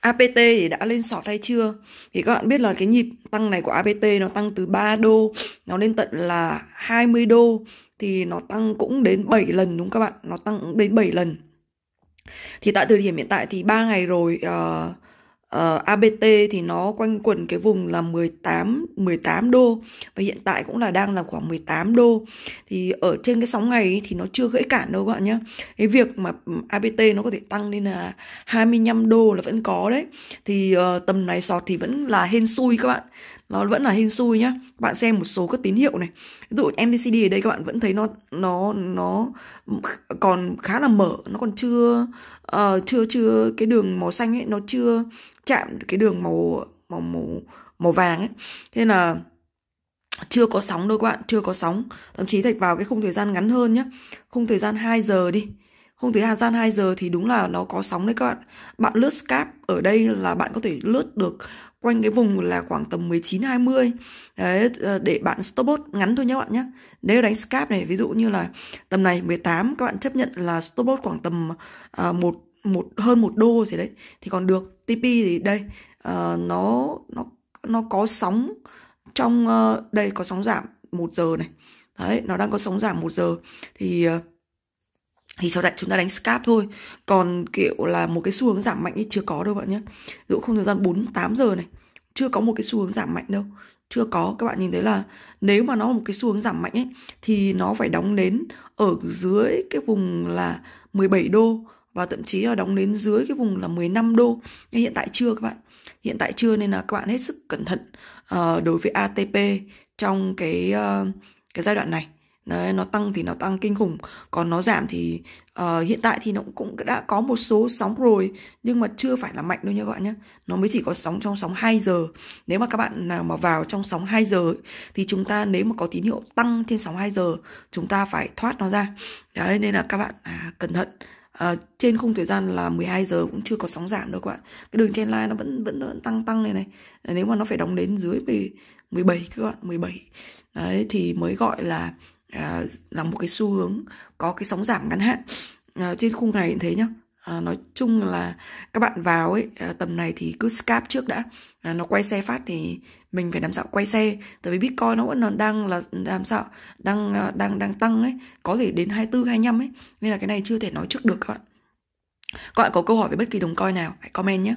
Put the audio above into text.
APT thì đã lên sọt hay chưa thì các bạn biết là cái nhịp tăng này của APT nó tăng từ 3 đô nó lên tận là 20 đô thì nó tăng cũng đến 7 lần đúng các bạn nó tăng đến 7 lần thì tại thời điểm hiện tại thì 3 ngày rồi uh, uh, ờ, ABT thì nó quanh quẩn cái vùng là 18 18 đô và hiện tại cũng là đang là khoảng 18 đô. Thì ở trên cái sóng ngày ấy, thì nó chưa gãy cản đâu các bạn nhé. Cái việc mà ABT nó có thể tăng lên là 25 đô là vẫn có đấy. Thì uh, tầm này sọt thì vẫn là hên xui các bạn nó vẫn là hên xui nhá các bạn xem một số các tín hiệu này ví dụ MACD ở đây các bạn vẫn thấy nó nó nó còn khá là mở nó còn chưa uh, chưa chưa cái đường màu xanh ấy nó chưa chạm cái đường màu màu màu màu vàng ấy thế là chưa có sóng đâu các bạn chưa có sóng thậm chí thạch vào cái khung thời gian ngắn hơn nhá, khung thời gian 2 giờ đi không thời gian 2 giờ thì đúng là nó có sóng đấy các bạn. Bạn lướt scap ở đây là bạn có thể lướt được quanh cái vùng là khoảng tầm 19 20 đấy ờ, để bạn stop loss ngắn thôi nhé bạn nhé nếu đánh scalp này ví dụ như là tầm này 18 các bạn chấp nhận là stop loss khoảng tầm uh, một một hơn một đô gì đấy thì còn được TP thì đây uh, nó nó nó có sóng trong uh, đây có sóng giảm một giờ này đấy nó đang có sóng giảm một giờ thì uh, thì cháu đại chúng ta đánh scalp thôi còn kiểu là một cái xu hướng giảm mạnh thì chưa có đâu bạn nhé dụ không thời gian 48 giờ này chưa có một cái xu hướng giảm mạnh đâu chưa có các bạn nhìn thấy là nếu mà nó là một cái xu hướng giảm mạnh ấy thì nó phải đóng đến ở dưới cái vùng là 17 đô và thậm chí là đóng đến dưới cái vùng là 15 đô nhưng hiện tại chưa các bạn hiện tại chưa nên là các bạn hết sức cẩn thận uh, đối với ATP trong cái uh, cái giai đoạn này Đấy, nó tăng thì nó tăng kinh khủng còn nó giảm thì uh, hiện tại thì nó cũng đã có một số sóng rồi nhưng mà chưa phải là mạnh đâu nha các bạn nhé nó mới chỉ có sóng trong sóng 2 giờ nếu mà các bạn nào mà vào trong sóng 2 giờ ấy, thì chúng ta nếu mà có tín hiệu tăng trên sóng 2 giờ chúng ta phải thoát nó ra đấy nên là các bạn à, cẩn thận À, trên khung thời gian là 12 giờ cũng chưa có sóng giảm đâu các bạn cái đường trên line nó vẫn vẫn vẫn tăng tăng này này nếu mà nó phải đóng đến dưới về 17 các bạn 17 đấy thì mới gọi là à, là một cái xu hướng có cái sóng giảm ngắn hạn à, trên khung ngày cũng thế nhá à, nói chung là các bạn vào ấy à, tầm này thì cứ scalp trước đã nó quay xe phát thì mình phải làm sao quay xe tại vì bitcoin nó vẫn còn đang là làm sao đang đang đang tăng ấy có thể đến 24 25 ấy nên là cái này chưa thể nói trước được các bạn các bạn có câu hỏi về bất kỳ đồng coin nào hãy comment nhé